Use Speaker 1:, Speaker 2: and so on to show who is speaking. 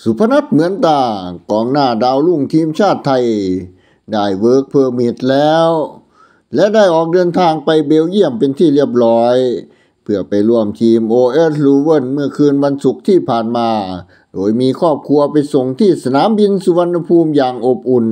Speaker 1: สุพนัทเหมือนตากองหน้าดาวรุ่งทีมชาติไทยได้เวิร์กเพอร์มิทแล้ว และได้ออกเดินทางไปเบลเยียมเป็นที่เรียบร้อย เพื่อไปร่วมทีม OS l u v e n เมื่อคืนวันศุกร์ที่ผ่านมา โดยมีครอบครัวไปส่งที่สนามบินสุวรรณภูมิอย่างอบอุ่น